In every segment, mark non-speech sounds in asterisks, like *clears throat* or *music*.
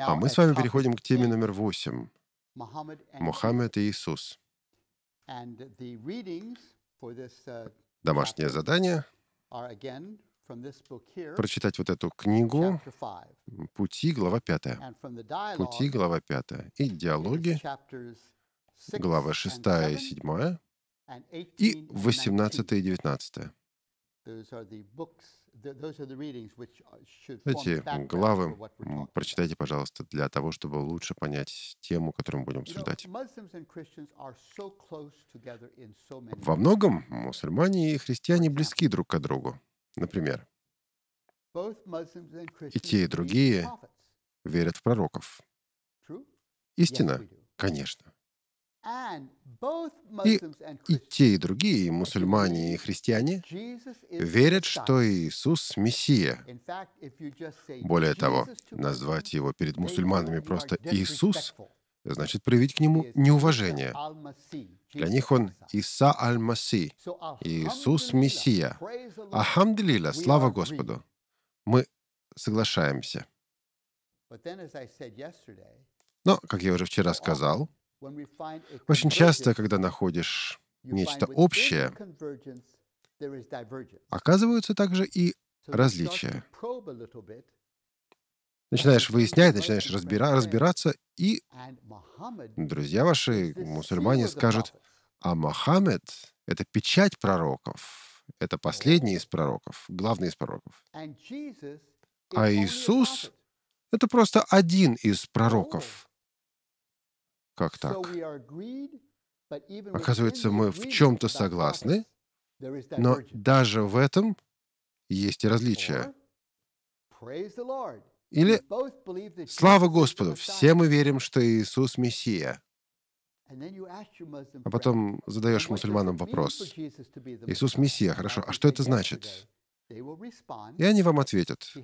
А мы с вами переходим к теме номер восемь. Мухаммед и Иисус. Uh, Домашнее задание прочитать вот эту книгу «Пути», глава пятая, «Пути», глава пятая И диалоги, глава шестая и седьмая и 18 и 19. Uh, Эти главы прочитайте, пожалуйста, для того, чтобы лучше понять тему, которую мы будем обсуждать. Во многом мусульмане и христиане близки друг к другу. Например, и те, и другие верят в пророков. Истина? Конечно. И, и те, и другие, и мусульмане, и христиане, верят, что Иисус — Мессия. Более того, назвать его перед мусульманами просто «Иисус» значит проявить к нему неуважение. Для них он Иса Аль-Маси, Иисус Мессия. Ахамдулилля, слава Господу. Мы соглашаемся. Но, как я уже вчера uh, сказал, очень часто, когда находишь нечто общее, оказываются также и различия. Начинаешь выяснять, начинаешь разбира разбираться, и друзья ваши, мусульмане, скажут, а Мохаммед — это печать пророков, это последний из пророков, главный из пророков. А Иисус — это просто один из oh, пророков. Как так? Оказывается, мы в чем-то согласны, но даже в этом есть и различия. Или «Слава Господу! Все мы верим, что Иисус — Мессия». А потом задаешь мусульманам вопрос. «Иисус — Мессия, хорошо, а что это значит?» И они вам ответят. У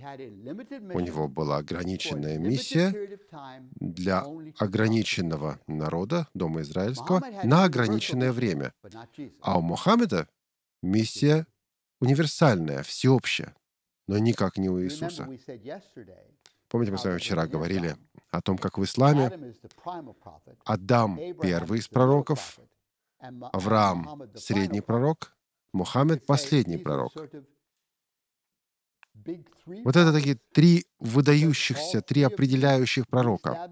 него была ограниченная миссия для ограниченного народа, Дома Израильского, на ограниченное время. А у Мухаммеда миссия универсальная, всеобщая, но никак не у Иисуса. Помните, мы с вами вчера говорили о том, как в исламе Адам — первый из пророков, Авраам — средний пророк, Мухаммед — последний пророк. Вот это такие три выдающихся, три определяющих пророка,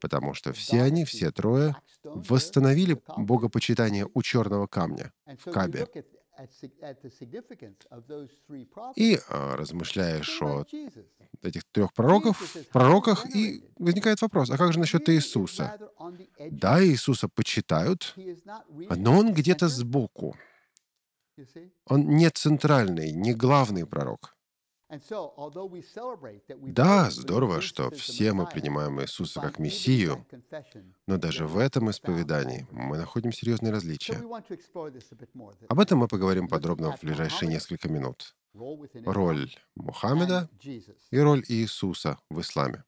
потому что все они, все трое, восстановили богопочитание у черного камня в Кабе. И а, размышляешь о этих трех пророков, пророках, и возникает вопрос, а как же насчет Иисуса? Да, Иисуса почитают, но он где-то сбоку. Он не центральный, не главный пророк. Да, здорово, что все мы принимаем Иисуса как Мессию, но даже в этом исповедании мы находим серьезные различия. Об этом мы поговорим подробно в ближайшие несколько минут. Роль Мухаммеда и роль Иисуса в исламе.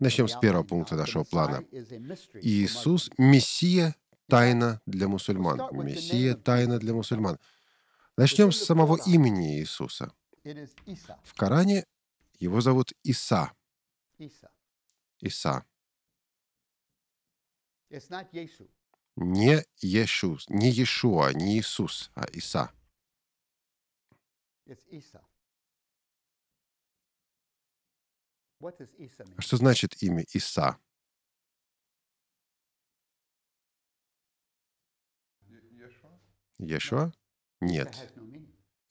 Начнем с первого пункта нашего плана. Иисус — Мессия, тайна для мусульман. Мессия, тайна для мусульман. Начнем с самого имени Иисуса — в Коране его зовут Иса. Иса. Не Ешу, не Иешуа, не Иисус, а Иса. Что значит имя Иса? Иешуа? Нет.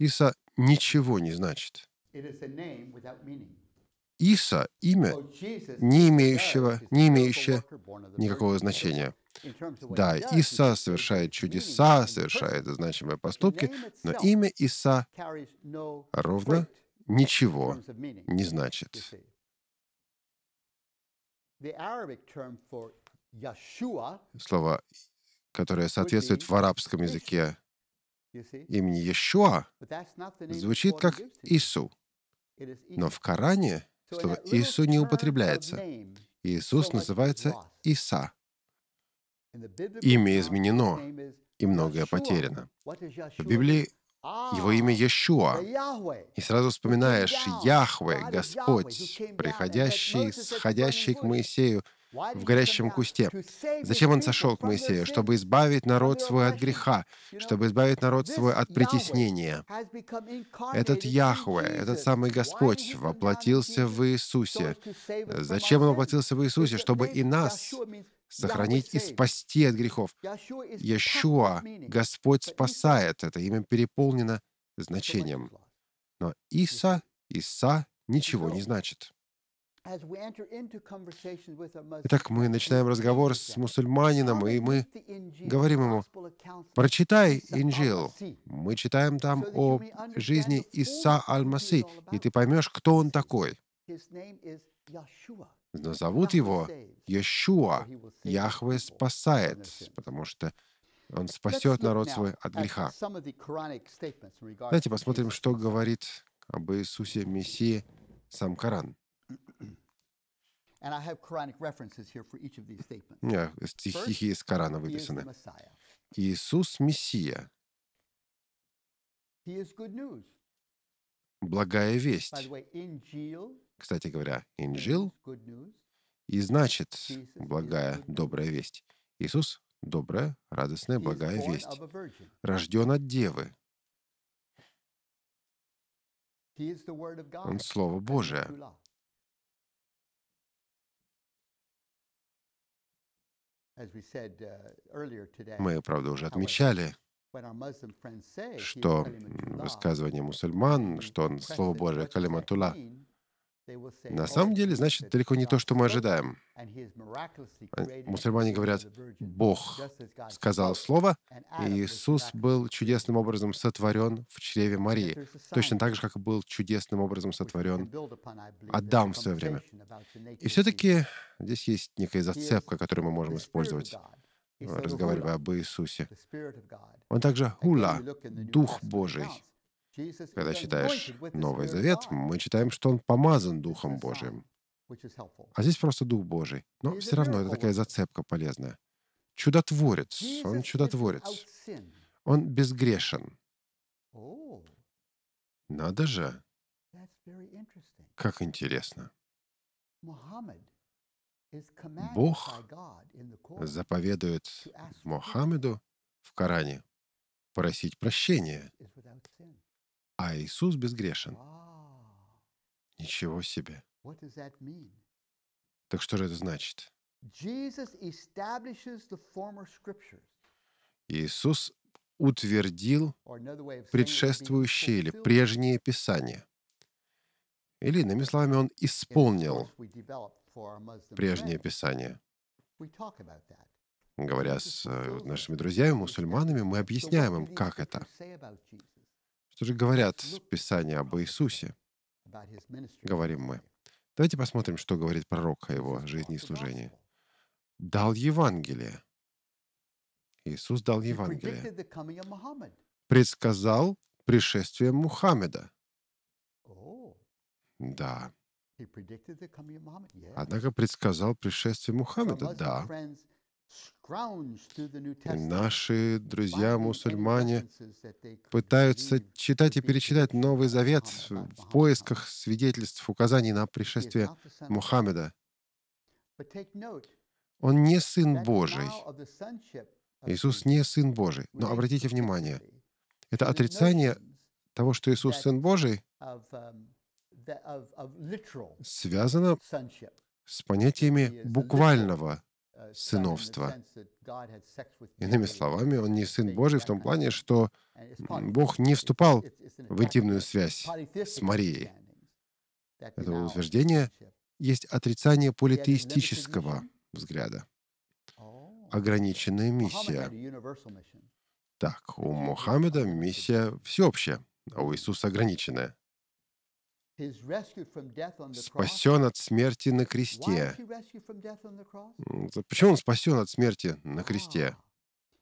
Иса ничего не значит. Иса — имя, не имеющего, не имеющее никакого значения. Да, Иса совершает чудеса, совершает значимые поступки, но имя Иса ровно ничего не значит. Слово, которое соответствует в арабском языке Имени Иешуа звучит как Ису, но в Коране слово Ису не употребляется. Иисус называется Иса. Имя изменено, и многое потеряно. В Библии ah, его имя Иешуа, И сразу вспоминаешь Яхве, Господь, приходящий, сходящий к Моисею, в горящем кусте. Зачем он сошел к Моисею? Чтобы избавить народ свой от греха, чтобы избавить народ свой от притеснения. Этот Яхве, этот самый Господь, воплотился в Иисусе. Зачем он воплотился в Иисусе? Чтобы и нас сохранить и спасти от грехов. Яшуа, Господь спасает, это имя переполнено значением. Но Иса, Иса ничего не значит. Итак, мы начинаем разговор с мусульманином, и мы говорим ему, прочитай Инджил. Мы читаем там о жизни Иса Аль-Маси, и ты поймешь, кто он такой. Но зовут его Яшуа. Яхве спасает, потому что он спасет народ свой от греха. Давайте посмотрим, что говорит об Иисусе Мессии сам Коран. У стихи из Корана выписаны. Иисус — Мессия. Благая весть. Кстати говоря, Инжил и значит благая, добрая весть. Иисус — добрая, радостная, благая весть. Рожден от Девы. Он — Слово Божие. Uh, Мы, правда, уже отмечали, что высказывание мусульман, что он, Слово Божие, калиматулла, на самом деле, значит, далеко не то, что мы ожидаем. Мусульмане говорят, Бог сказал слово, и Иисус был чудесным образом сотворен в чреве Марии, точно так же, как был чудесным образом сотворен Адам в свое время. И все-таки здесь есть некая зацепка, которую мы можем использовать разговаривая об Иисусе. Он также Ула, Дух Божий. Когда читаешь Новый Завет, мы читаем, что он помазан Духом Божиим. А здесь просто Дух Божий. Но все равно это такая зацепка полезная. Чудотворец. Он чудотворец. Он безгрешен. Oh. Надо же. Как интересно. Бог заповедует Мухаммеду в Коране просить прощения а Иисус безгрешен. Ничего себе. Так что же это значит? Иисус утвердил предшествующие или прежние писания. Или, иными словами, он исполнил прежнее писание. Говоря с э, нашими друзьями, мусульманами, мы объясняем им, как это. Что же говорят ну, Писания об Иисусе? Говорим мы. Давайте посмотрим, что говорит пророк о его жизни и служении. Дал Евангелие. Иисус дал Евангелие. Предсказал пришествие Мухаммеда. Oh. Да. Однако предсказал пришествие Мухаммеда, да. Наши друзья-мусульмане пытаются читать и перечитать Новый Завет в поисках свидетельств, указаний на пришествие Мухаммеда. Он не Сын Божий. Иисус не Сын Божий. Но обратите внимание, это отрицание того, что Иисус Сын Божий, um, связано с понятиями буквального сыновства. Иными словами, он не сын Божий в том плане, что Бог не вступал в интимную связь с Марией. Это утверждение есть отрицание политеистического взгляда. Ограниченная миссия. Так, у Мухаммеда миссия всеобщая, а у Иисуса ограниченная спасен от смерти на кресте. Почему он спасен от смерти на кресте?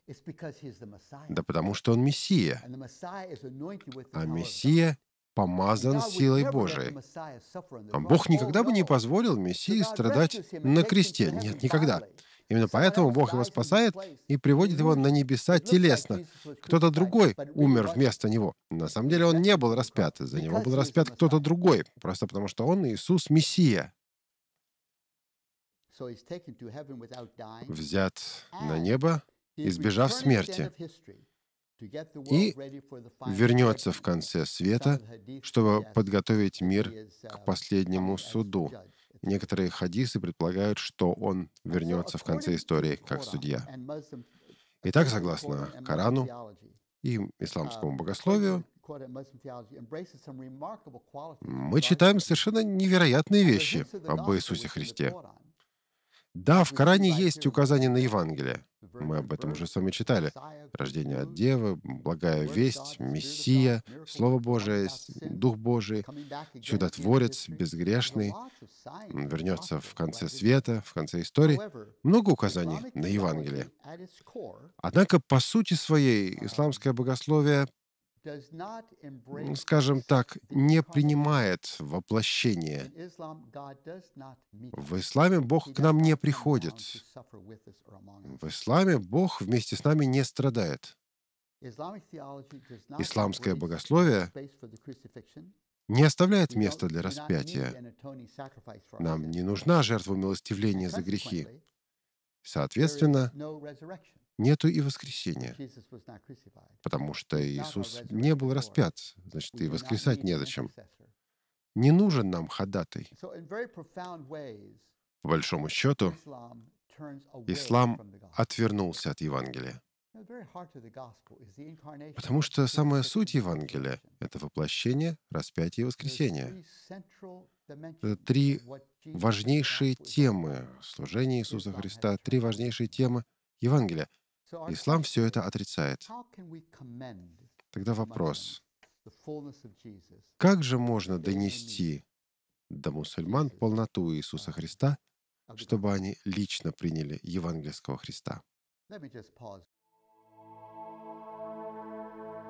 Ah, да потому что он Мессия. А Мессия помазан силой Божией. А Бог никогда бы не позволил Мессии страдать на кресте. Нет, никогда. Именно поэтому Бог его спасает и приводит его на небеса телесно. Кто-то другой умер вместо него. На самом деле он не был распят, из за него был распят кто-то другой, просто потому что он Иисус Мессия. Взят на небо, избежав смерти и вернется в конце света, чтобы подготовить мир к последнему суду, Некоторые хадисы предполагают, что он вернется в конце истории как судья. Итак, согласно Корану и исламскому богословию, мы читаем совершенно невероятные вещи об Иисусе Христе. Да, в Коране есть указание на Евангелие. Мы об этом уже с вами читали. Рождение от Девы, благая весть, Мессия, Слово Божие, Дух Божий, чудотворец, безгрешный, вернется в конце света, в конце истории. Много указаний на Евангелие. Однако, по сути своей, исламское богословие ну, скажем так, не принимает воплощение. В исламе Бог к нам не приходит. В исламе Бог вместе с нами не страдает. Исламское богословие не оставляет места для распятия. Нам не нужна жертва милостивления за грехи. Соответственно, нету и воскресения, потому что Иисус не был распят, значит, и воскресать незачем. Не нужен нам ходатай. По большому счету, ислам отвернулся от Евангелия. Потому что самая суть Евангелия — это воплощение, распятие и воскресение. Это три важнейшие темы служения Иисуса Христа, три важнейшие темы Евангелия. Ислам все это отрицает. Тогда вопрос, как же можно донести до мусульман полноту Иисуса uh-huh. Христа, чтобы они лично приняли евангельского Христа?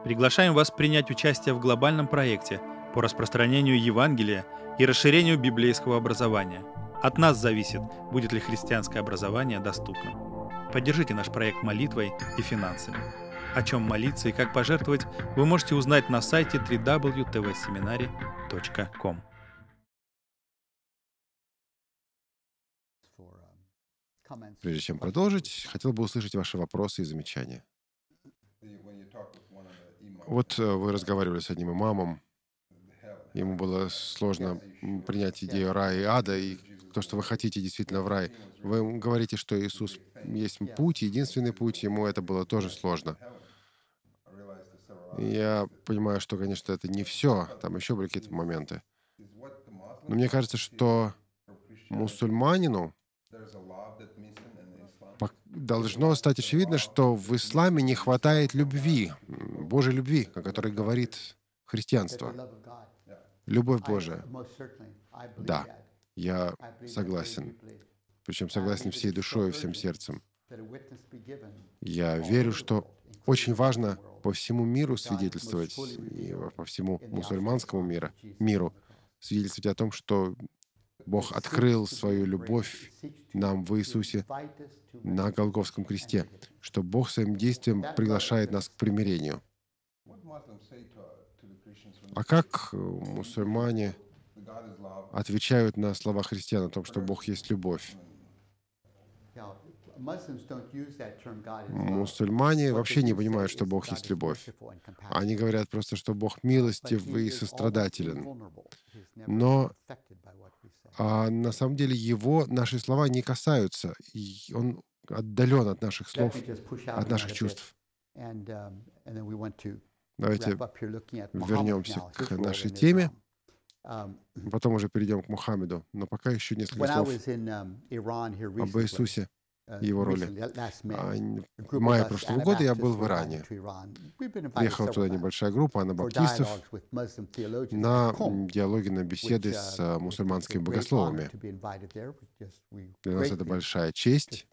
Приглашаем вас принять участие в глобальном проекте по распространению Евангелия и расширению библейского образования. От нас зависит, будет ли христианское образование доступным. Поддержите наш проект молитвой и финансами. О чем молиться и как пожертвовать, вы можете узнать на сайте www.tvseminary.com. Прежде чем продолжить, хотел бы услышать ваши вопросы и замечания. Вот э, вы разговаривали с одним имамом, ему было сложно принять идею рая и ада, и то, что вы хотите действительно в рай. Вы говорите, что Иисус есть путь, единственный путь, ему это было тоже сложно. Я понимаю, что, конечно, это не все, там еще были какие-то моменты. Но мне кажется, что мусульманину должно стать очевидно, что в исламе не хватает любви, Божьей любви, о которой говорит христианство. Любовь Божия. Да, я согласен. Причем согласен всей душой и всем сердцем. Я верю, что очень важно по всему миру свидетельствовать, и по всему мусульманскому миру, миру свидетельствовать о том, что Бог открыл свою любовь нам в Иисусе на Голговском кресте, что Бог своим действием приглашает нас к примирению. А как э, мусульмане отвечают на слова христиан о том, что Бог есть любовь. Мусульмане вообще не понимают, что Бог есть любовь. Они говорят просто, что Бог милостив и сострадателен. Но а на самом деле его наши слова не касаются. И он отдален от наших слов, от наших чувств. Um, Давайте вернемся к нашей теме. Um, *clears throat* Потом уже перейдем к Мухаммеду. Но пока еще несколько слов um, об Иисусе uh, и его роли. В мае прошлого года я был в Иране. Приехала туда небольшая группа анабаптистов на диалоги, на беседы uh, с э, мусульманскими богословами. Для нас это большая честь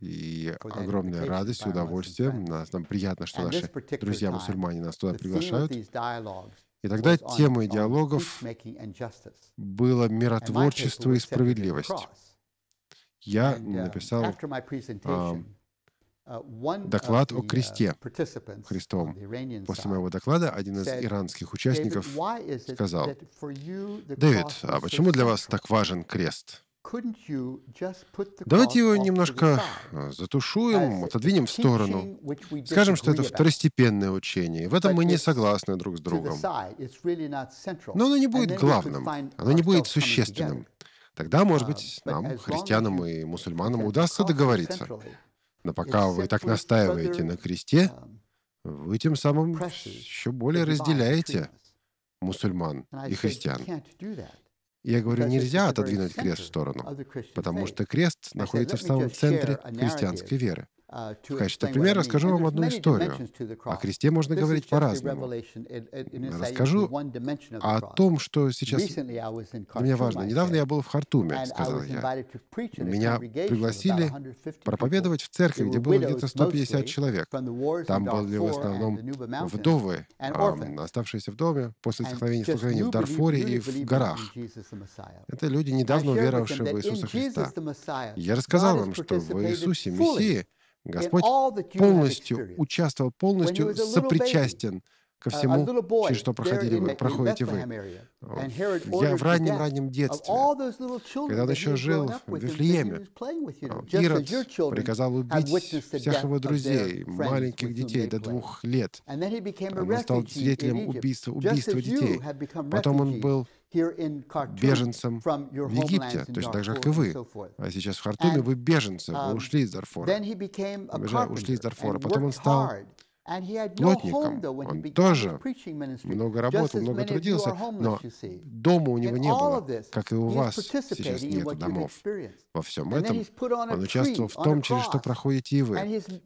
и огромная радость и удовольствие. нам приятно, что наши друзья-мусульмане нас туда приглашают. И тогда темой диалогов было миротворчество и справедливость. Я uh, написал uh, доклад о кресте uh, Христом. После моего доклада один из иранских участников сказал, «Дэвид, а почему для вас так важен крест?» Давайте его немножко э, затушуем, отодвинем в сторону. Скажем, что это второстепенное учение. В этом мы не согласны друг с другом. Но оно не будет главным, оно не будет существенным. Тогда, может быть, um, нам, христианам и мусульманам, удастся договориться. Но пока вы так настаиваете на кресте, um, вы тем самым еще более разделяете мусульман и христиан я говорю, нельзя отодвинуть крест в сторону, потому что крест находится в самом центре христианской веры. Э, в качестве примера расскажу вам одну историю. О кресте можно говорить по-разному. Расскажу о том, что сейчас для меня важно. Недавно я был в Хартуме, сказал я. Меня пригласили проповедовать в церкви, где было где-то 150 человек. Там были в основном вдовы, а, оставшиеся в доме после столкновения, столкновения в Дарфоре и в горах. Это люди, недавно уверовавшие в Иисуса Христа. Я рассказал вам, что в Иисусе Мессии Господь полностью участвовал, полностью сопричастен ко uh, всему, через что проходили вы, проходите вы. Я в раннем-раннем детстве, когда он еще жил в Вифлееме, Ирод приказал убить всех его друзей, маленьких детей до двух лет. Он стал свидетелем убийства, убийства детей. Потом он был беженцем в Египте, точно так же, как и вы. А сейчас в Хартуме вы беженцы, вы um, ушли из Дарфора. уже ушли из Дарфора. Потом он стал плотником. Он тоже много работал, много трудился, но дома у него не было, как и у вас сейчас нет домов. Во всем этом он участвовал в том, через что проходите и вы.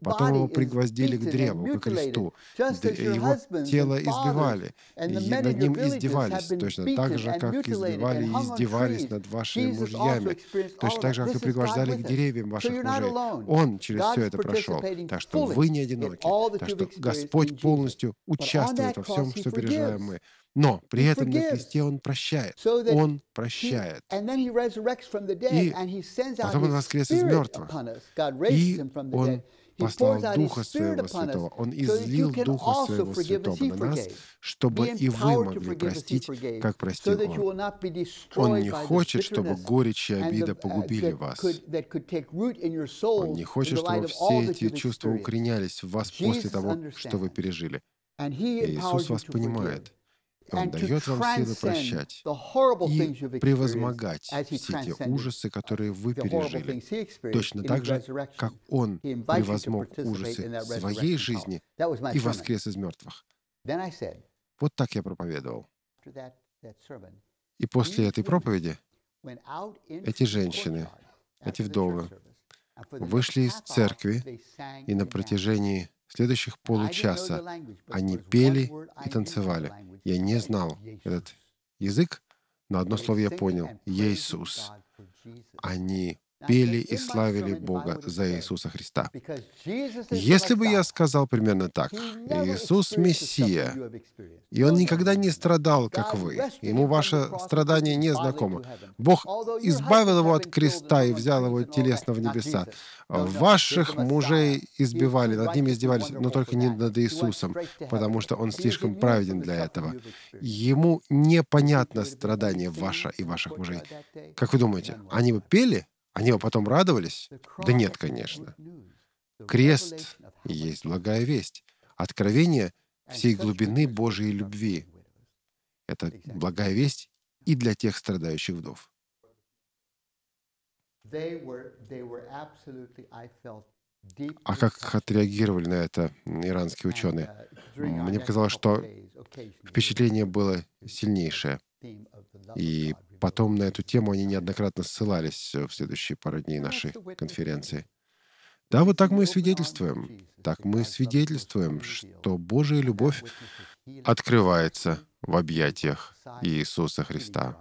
Потом его пригвоздили к древу, к кресту. Э, его тело избивали, и над ним издевались, точно так же, как избивали и издевались над вашими мужьями, точно так же, как и пригвождали к деревьям ваших мужей. Он через все это прошел, так что вы не одиноки, так что Господь полностью участвует во всем, что переживаем мы. Но при этом на кресте Он прощает. Он прощает. И потом Он воскрес из мертвых. И Он послал Духа Своего Святого. Он излил Духа Своего Святого на нас, чтобы и вы могли простить, как простил Он. Он не хочет, чтобы горечь и обида uh, погубили вас. Он не хочет, чтобы все эти чувства укоренялись в вас после того, что вы пережили. И Иисус вас понимает. Он дает вам силы прощать и превозмогать все те ужасы, которые вы пережили. Точно так же, как Он превозмог ужасы своей жизни и воскрес из мертвых. Вот так я проповедовал. И после этой проповеди эти женщины, эти вдовы, вышли из церкви, и на протяжении следующих получаса они пели и танцевали. Я не знал этот язык, но одно слово я понял — Иисус. Они пели и славили Бога за Иисуса Христа. Если бы я сказал примерно так, Иисус — Мессия, и Он никогда не страдал, как вы, Ему ваше страдание не знакомо. Бог избавил Его от креста и взял Его телесно в небеса. Э, ваших мужей избивали, над ними издевались, но только не над Иисусом, потому что Он слишком праведен для этого. Ему непонятно страдание ваше и ваших мужей. Как вы думаете, они бы пели? Они бы потом радовались? Да нет, конечно. Крест есть благая весть. Откровение всей глубины Божьей любви. Это благая весть и для тех страдающих вдов. А как отреагировали на это иранские ученые? Мне показалось, что впечатление было сильнейшее. И Потом на эту тему они неоднократно ссылались э, в следующие пару дней нашей конференции. Да, вот так мы и свидетельствуем. Так мы свидетельствуем, что Божья любовь открывается в объятиях Иисуса Христа.